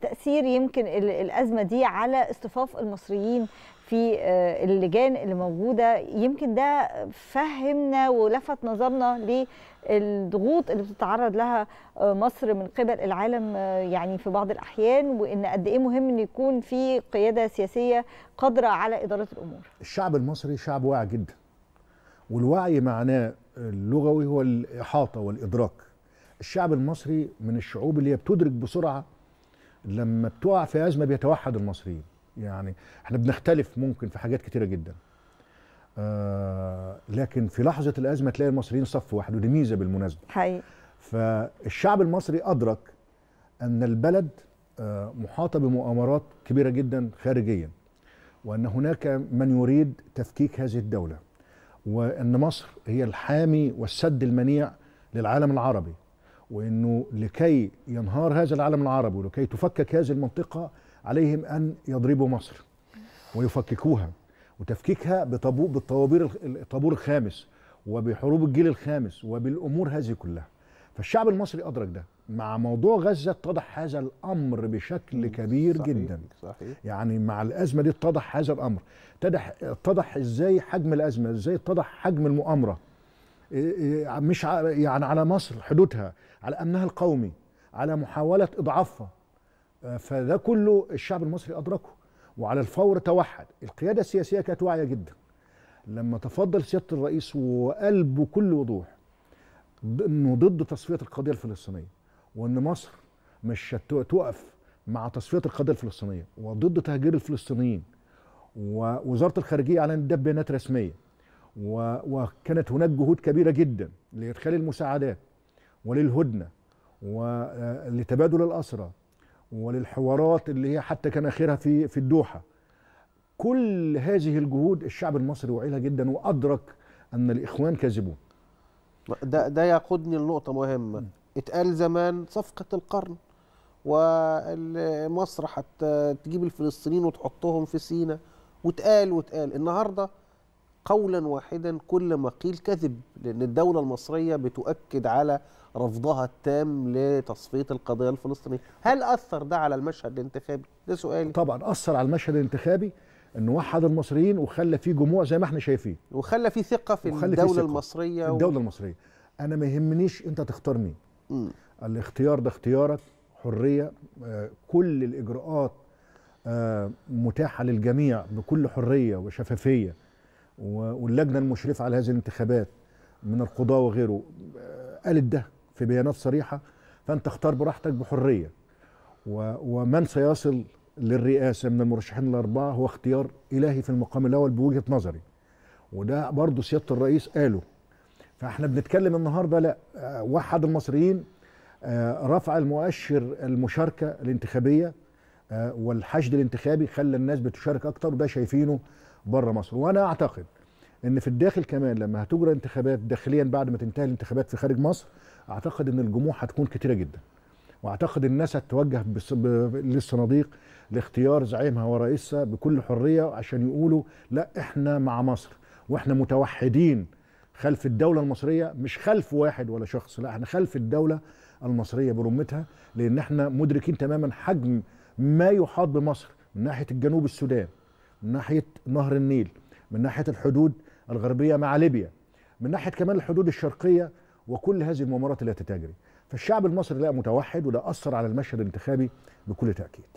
تاثير يمكن الازمه دي على اصطفاف المصريين في آه، اللجان اللي موجوده يمكن ده فهمنا ولفت نظرنا للضغوط اللي بتتعرض لها آه، مصر من قبل العالم آه، يعني في بعض الاحيان وان قد ايه مهم ان يكون في قياده سياسيه قادره على اداره الامور. الشعب المصري شعب واعي جدا والوعي معناه اللغوي هو الاحاطه والادراك. الشعب المصري من الشعوب اللي هي بتدرك بسرعه لما بتقع في ازمه بيتوحد المصريين يعني احنا بنختلف ممكن في حاجات كتيره جدا آه لكن في لحظه الازمه تلاقي المصريين صف واحد ودي ميزه بالمناسبه حقيقي فالشعب المصري ادرك ان البلد آه محاطه بمؤامرات كبيره جدا خارجيا وان هناك من يريد تفكيك هذه الدوله وان مصر هي الحامي والسد المنيع للعالم العربي وانه لكي ينهار هذا العالم العربي ولكي تفكك هذه المنطقه عليهم ان يضربوا مصر ويفككوها وتفكيكها بطابور بالطوابير الطابور الخامس وبحروب الجيل الخامس وبالامور هذه كلها فالشعب المصري ادرك ده مع موضوع غزه اتضح هذا الامر بشكل كبير صحيح جدا صحيح يعني مع الازمه دي اتضح هذا الامر اتضح ازاي حجم الازمه ازاي اتضح حجم المؤامره إيه، إيه، مش يعني على مصر حدودها على امنها القومي على محاوله اضعافها آه، فده كله الشعب المصري ادركه وعلى الفور توحد القياده السياسيه كانت واعيه جدا لما تفضل سياده الرئيس وقال بكل وضوح انه ضد تصفيه القضيه الفلسطينيه وان مصر مش هتقف مع تصفيه القضيه الفلسطينيه وضد تهجير الفلسطينيين ووزاره الخارجيه اعلنت ده بيانات رسميه وكانت هناك جهود كبيرة جدا لإدخال المساعدات وللهدنة ولتبادل آه، الأسرى وللحوارات اللي هي حتى كان آخرها في في الدوحة كل هذه الجهود الشعب المصري وعيلها جدا وأدرك أن الإخوان كاذبون ده ده يقودني لنقطة مهمة اتقال زمان صفقة القرن ومصر حتى تجيب الفلسطينيين وتحطهم في سينا واتقال واتقال النهارده قولا واحدا كل ما قيل كذب لأن الدولة المصرية بتؤكد على رفضها التام لتصفية القضية الفلسطينية هل أثر ده على المشهد الانتخابي؟ ده سؤالي طبعا أثر على المشهد الانتخابي انه وحد المصريين وخلى فيه جموع زي ما احنا شايفين وخلى فيه ثقه في وخلى الدوله ثقة المصريه و... الدوله المصريه انا ما يهمنيش انت تختار مين م. الاختيار ده اختيارك حريه آه، كل الاجراءات آه، متاحه للجميع بكل حريه وشفافيه واللجنه المشرفه على هذه الانتخابات من القضاه وغيره آه، قالت ده في بيانات صريحه فانت اختار براحتك بحريه ومن سيصل للرئاسه من المرشحين الاربعه هو اختيار الهي في المقام الاول بوجهه نظري وده برضه سياده الرئيس قاله فاحنا بنتكلم النهارده لا آه، واحد المصريين آه، رفع المؤشر المشاركه الانتخابيه آه، والحشد الانتخابي خلى الناس بتشارك اكتر وده شايفينه بره مصر وانا اعتقد ان في الداخل كمان لما هتجرى انتخابات داخليا بعد ما تنتهي الانتخابات في خارج مصر اعتقد ان الجموع هتكون كتيره جدا واعتقد الناس هتتوجه للصناديق لاختيار زعيمها ورئيسها بكل حريه عشان يقولوا لا احنا مع مصر واحنا متوحدين خلف الدوله المصريه مش خلف واحد ولا شخص لا احنا خلف الدوله المصريه برمتها لان احنا مدركين تماما حجم ما يحاط بمصر من ناحيه الجنوب السودان من ناحيه نهر النيل من ناحيه الحدود الغربيه مع ليبيا من ناحيه كمان الحدود الشرقيه وكل هذه الممرات التي تجري فالشعب المصري لا متوحد وده اثر على المشهد الانتخابي بكل تاكيد